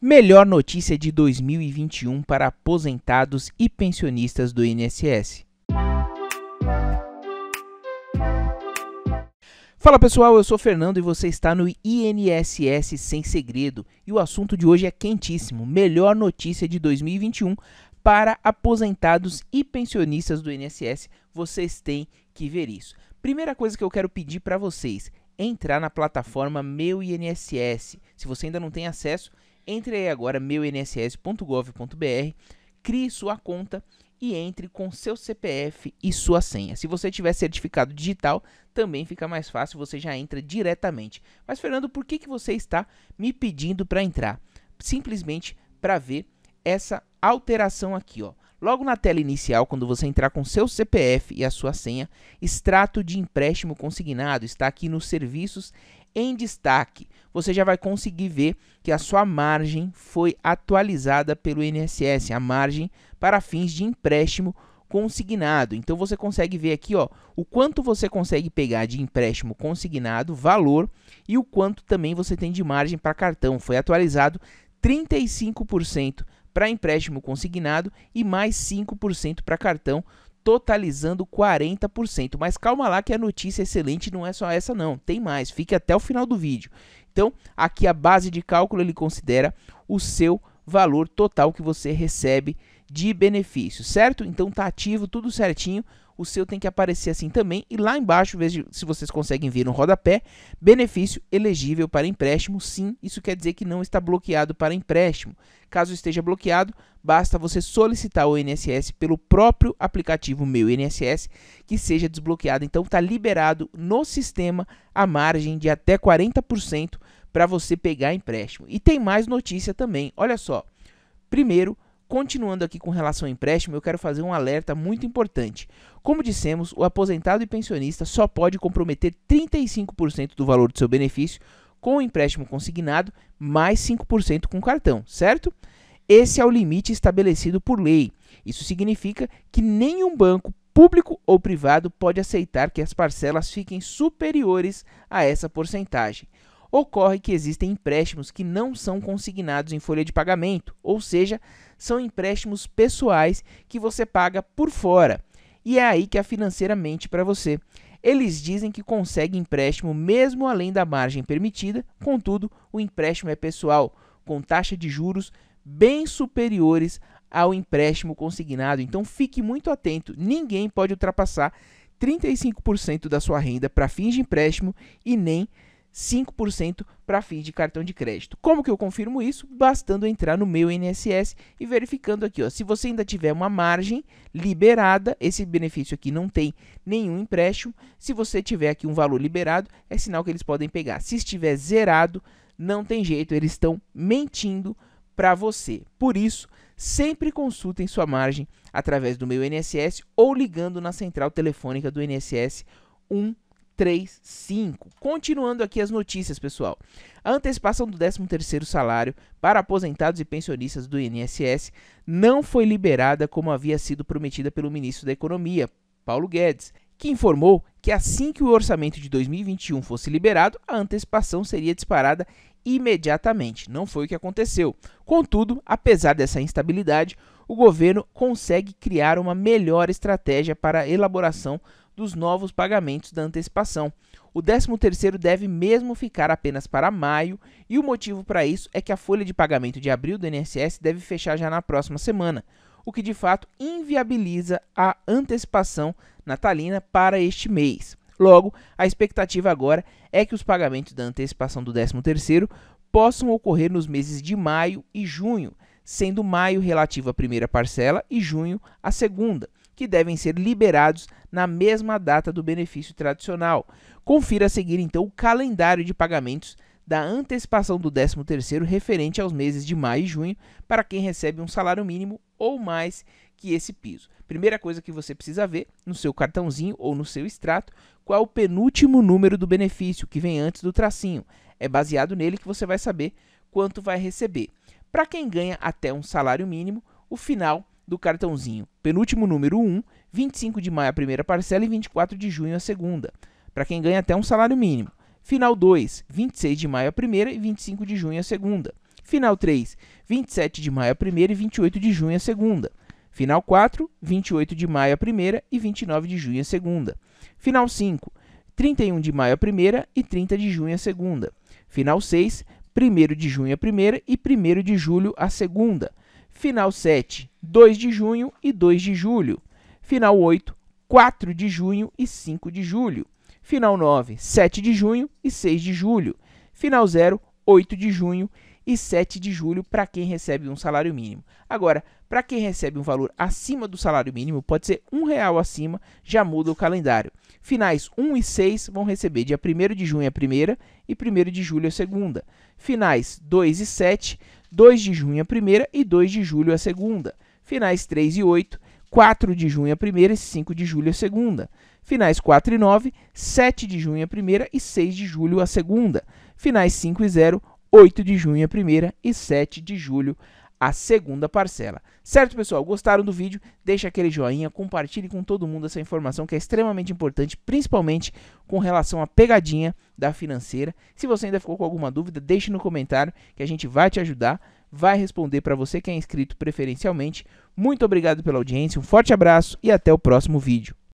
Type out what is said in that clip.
Melhor notícia de 2021 para aposentados e pensionistas do INSS. Fala pessoal, eu sou Fernando e você está no INSS Sem Segredo e o assunto de hoje é quentíssimo: melhor notícia de 2021 para aposentados e pensionistas do INSS. Vocês têm que ver isso. Primeira coisa que eu quero pedir para vocês: entrar na plataforma Meu INSS. Se você ainda não tem acesso, entre aí agora meuinss.gov.br, crie sua conta e entre com seu CPF e sua senha. Se você tiver certificado digital, também fica mais fácil, você já entra diretamente. Mas Fernando, por que, que você está me pedindo para entrar? Simplesmente para ver essa alteração aqui, ó. Logo na tela inicial, quando você entrar com seu CPF e a sua senha, extrato de empréstimo consignado está aqui nos serviços em destaque, você já vai conseguir ver que a sua margem foi atualizada pelo INSS, a margem para fins de empréstimo consignado. Então você consegue ver aqui, ó, o quanto você consegue pegar de empréstimo consignado, valor e o quanto também você tem de margem para cartão. Foi atualizado 35% para empréstimo consignado e mais 5% para cartão totalizando 40%. Mas calma lá que a notícia é excelente não é só essa não, tem mais. Fique até o final do vídeo. Então, aqui a base de cálculo ele considera o seu valor total que você recebe de benefício, certo? Então tá ativo, tudo certinho. O seu tem que aparecer assim também. E lá embaixo, veja se vocês conseguem ver no rodapé, benefício elegível para empréstimo. Sim, isso quer dizer que não está bloqueado para empréstimo. Caso esteja bloqueado, basta você solicitar o INSS pelo próprio aplicativo Meu INSS que seja desbloqueado. Então está liberado no sistema a margem de até 40% para você pegar empréstimo. E tem mais notícia também. Olha só. Primeiro, Continuando aqui com relação ao empréstimo, eu quero fazer um alerta muito importante. Como dissemos, o aposentado e pensionista só pode comprometer 35% do valor do seu benefício com o empréstimo consignado, mais 5% com cartão, certo? Esse é o limite estabelecido por lei. Isso significa que nenhum banco público ou privado pode aceitar que as parcelas fiquem superiores a essa porcentagem ocorre que existem empréstimos que não são consignados em folha de pagamento, ou seja, são empréstimos pessoais que você paga por fora. E é aí que a financeira mente para você. Eles dizem que consegue empréstimo mesmo além da margem permitida, contudo, o empréstimo é pessoal, com taxa de juros bem superiores ao empréstimo consignado. Então fique muito atento, ninguém pode ultrapassar 35% da sua renda para fins de empréstimo e nem 5% para fins de cartão de crédito. Como que eu confirmo isso? Bastando entrar no meu INSS e verificando aqui, ó, se você ainda tiver uma margem liberada, esse benefício aqui não tem nenhum empréstimo. Se você tiver aqui um valor liberado, é sinal que eles podem pegar. Se estiver zerado, não tem jeito, eles estão mentindo para você. Por isso, sempre consultem sua margem através do meu INSS ou ligando na central telefônica do INSS 1 35. Continuando aqui as notícias, pessoal. A antecipação do 13º salário para aposentados e pensionistas do INSS não foi liberada como havia sido prometida pelo ministro da Economia, Paulo Guedes, que informou que assim que o orçamento de 2021 fosse liberado, a antecipação seria disparada imediatamente. Não foi o que aconteceu. Contudo, apesar dessa instabilidade, o governo consegue criar uma melhor estratégia para a elaboração dos novos pagamentos da antecipação. O 13º deve mesmo ficar apenas para maio, e o motivo para isso é que a folha de pagamento de abril do INSS deve fechar já na próxima semana, o que de fato inviabiliza a antecipação natalina para este mês. Logo, a expectativa agora é que os pagamentos da antecipação do 13º possam ocorrer nos meses de maio e junho, sendo maio relativo à primeira parcela e junho à segunda que devem ser liberados na mesma data do benefício tradicional. Confira a seguir então o calendário de pagamentos da antecipação do 13º referente aos meses de maio e junho para quem recebe um salário mínimo ou mais que esse piso. Primeira coisa que você precisa ver no seu cartãozinho ou no seu extrato, qual é o penúltimo número do benefício que vem antes do tracinho. É baseado nele que você vai saber quanto vai receber. Para quem ganha até um salário mínimo, o final do cartãozinho. Penúltimo número 1, 25 de maio a primeira parcela e 24 de junho a segunda, para quem ganha até um salário mínimo. Final 2, 26 de maio a primeira e 25 de junho a segunda. Final 3, 27 de maio a primeira e 28 de junho a segunda. Final 4, 28 de maio a primeira e 29 de junho a segunda. Final 5, 31 de maio a primeira e 30 de junho a segunda. Final 6, 1 de junho a primeira e 1 de julho a segunda. Final 7, 2 de junho e 2 de julho. Final 8, 4 de junho e 5 de julho. Final 9, 7 de junho e 6 de julho. Final 0, 8 de junho e 7 de julho para quem recebe um salário mínimo. Agora, para quem recebe um valor acima do salário mínimo, pode ser um real acima, já muda o calendário. Finais 1 e 6 vão receber dia 1 de junho a primeira e 1 de julho a segunda. Finais 2 e 7 2 de junho a primeira e 2 de julho a segunda. Finais 3 e 8, 4 de junho a primeira e 5 de julho a segunda. Finais 4 e 9, 7 de junho a primeira e 6 de julho a segunda. Finais 5 e 0, 8 de junho a primeira e 7 de julho a segunda parcela. Certo, pessoal? Gostaram do vídeo? Deixe aquele joinha, compartilhe com todo mundo essa informação que é extremamente importante, principalmente com relação à pegadinha da financeira. Se você ainda ficou com alguma dúvida, deixe no comentário que a gente vai te ajudar, vai responder para você que é inscrito preferencialmente. Muito obrigado pela audiência, um forte abraço e até o próximo vídeo.